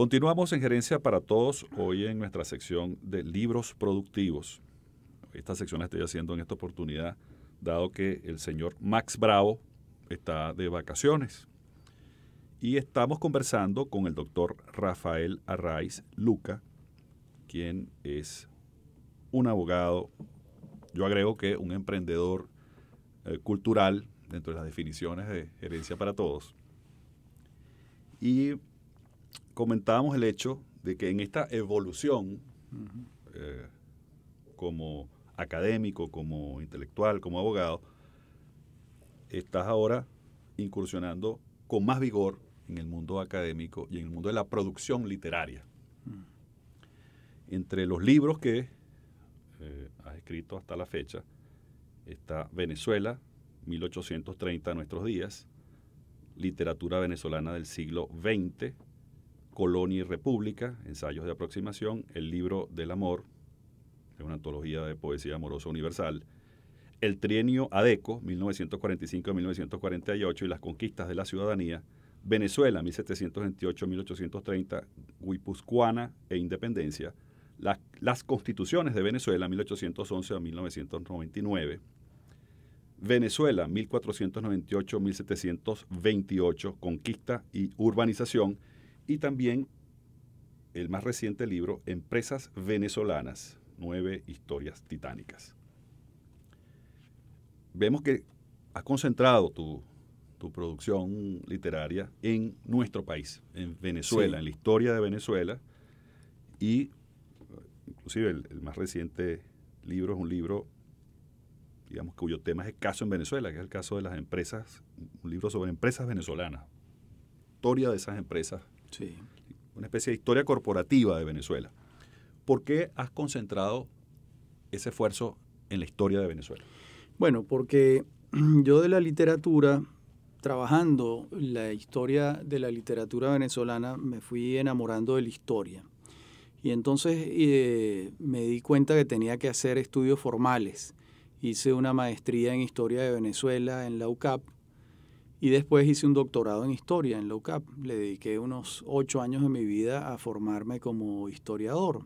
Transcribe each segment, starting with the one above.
Continuamos en Gerencia para Todos, hoy en nuestra sección de libros productivos. Esta sección la estoy haciendo en esta oportunidad, dado que el señor Max Bravo está de vacaciones. Y estamos conversando con el doctor Rafael Arraiz Luca, quien es un abogado, yo agrego que un emprendedor eh, cultural, dentro de las definiciones de Gerencia para Todos. Y comentábamos el hecho de que en esta evolución, eh, como académico, como intelectual, como abogado, estás ahora incursionando con más vigor en el mundo académico y en el mundo de la producción literaria. Mm. Entre los libros que eh, has escrito hasta la fecha está Venezuela, 1830 a nuestros días, literatura venezolana del siglo XX, Colonia y República, Ensayos de Aproximación, El Libro del Amor, es una antología de poesía amorosa universal, El Trienio Adeco, 1945-1948, y Las Conquistas de la Ciudadanía, Venezuela, 1728-1830, Guipuzcoana e Independencia, las, Constituciones de Venezuela, 1811 1999, Venezuela, 1498-1728, Conquista y Urbanización, y también el más reciente libro, Empresas Venezolanas, nueve historias titánicas. Vemos que has concentrado tu, producción literaria en nuestro país, en Venezuela, en la historia de Venezuela, y inclusive el, más reciente libro es un libro, digamos, cuyo tema es el caso en Venezuela, que es el caso de las empresas, un libro sobre empresas venezolanas, historia de esas empresas Sí. Una especie de historia corporativa de Venezuela. ¿Por qué has concentrado ese esfuerzo en la historia de Venezuela? Bueno, porque yo de la literatura, trabajando la historia de la literatura venezolana, me fui enamorando de la historia. Y entonces eh, me di cuenta que tenía que hacer estudios formales. Hice una maestría en historia de Venezuela en la UCAP y después hice un doctorado en historia en LOCAP. Le dediqué unos ocho años de mi vida a formarme como historiador.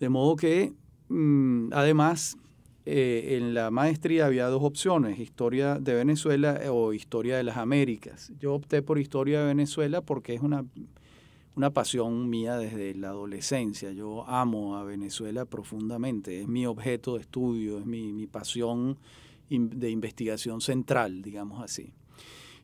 De modo que, mm, además, eh, en la maestría había dos opciones, historia de Venezuela eh, o historia de las Américas. Yo opté por historia de Venezuela porque es una, una pasión mía desde la adolescencia. Yo amo a Venezuela profundamente, es mi objeto de estudio, es mi, mi pasión de investigación central, digamos así.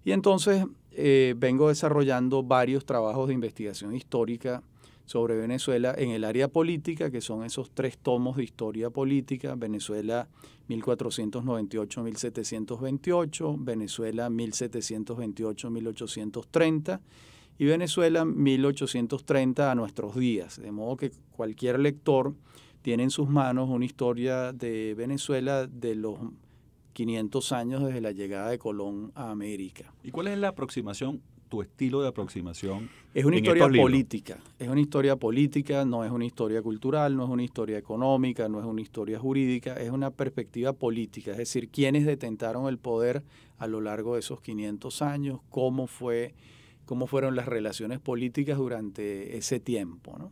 Y entonces eh, vengo desarrollando varios trabajos de investigación histórica sobre Venezuela en el área política, que son esos tres tomos de historia política, Venezuela 1498-1728, Venezuela 1728-1830 y Venezuela 1830 a nuestros días. De modo que cualquier lector tiene en sus manos una historia de Venezuela de los 500 años desde la llegada de Colón a América. ¿Y cuál es la aproximación, tu estilo de aproximación? Es una historia política, es una historia política, no es una historia cultural, no es una historia económica, no es una historia jurídica, es una perspectiva política, es decir, quiénes detentaron el poder a lo largo de esos 500 años, cómo fue cómo fueron las relaciones políticas durante ese tiempo.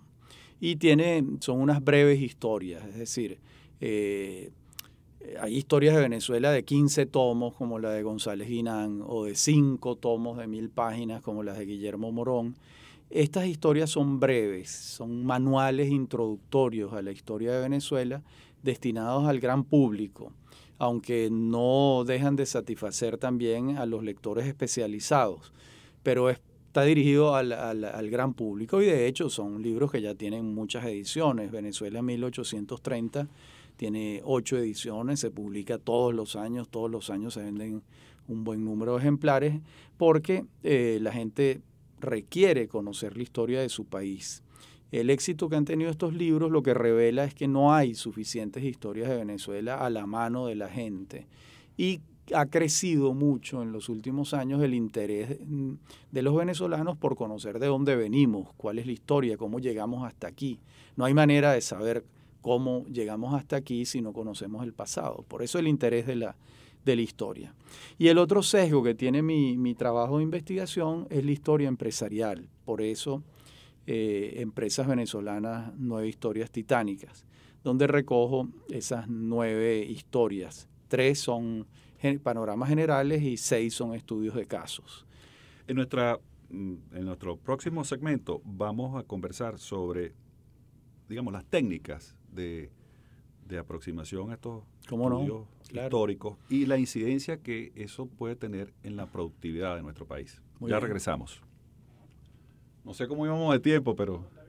Y tiene, son unas breves historias, es decir, eh, hay historias de Venezuela de 15 tomos como la de González Guinán o de 5 tomos de mil páginas como las de Guillermo Morón. Estas historias son breves, son manuales introductorios a la historia de Venezuela destinados al gran público, aunque no dejan de satisfacer también a los lectores especializados. Pero es está dirigido al, gran público y de hecho son libros que ya tienen muchas ediciones. Venezuela 1830 tiene ocho ediciones, se publica todos los años, todos los años se venden un buen número de ejemplares porque eh, la gente requiere conocer la historia de su país. El éxito que han tenido estos libros lo que revela es que no hay suficientes historias de Venezuela a la mano de la gente. Y ha crecido mucho en los últimos años el interés mm, de los venezolanos por conocer de dónde venimos, cuál es la historia, cómo llegamos hasta aquí. No hay manera de saber cómo llegamos hasta aquí si no conocemos el pasado. Por eso el interés de la, de la historia. Y el otro sesgo que tiene mi, trabajo de investigación es la historia empresarial. Por eso eh, Empresas Venezolanas Nueve Historias Titánicas, donde recojo esas nueve historias. Tres son panoramas generales y seis son estudios de casos. En, nuestra, mm, en nuestro próximo segmento vamos a conversar sobre, digamos, las técnicas de, aproximación a estos estudios históricos y la incidencia que eso puede tener en la productividad de nuestro país. ya regresamos. No sé cómo íbamos de tiempo, pero...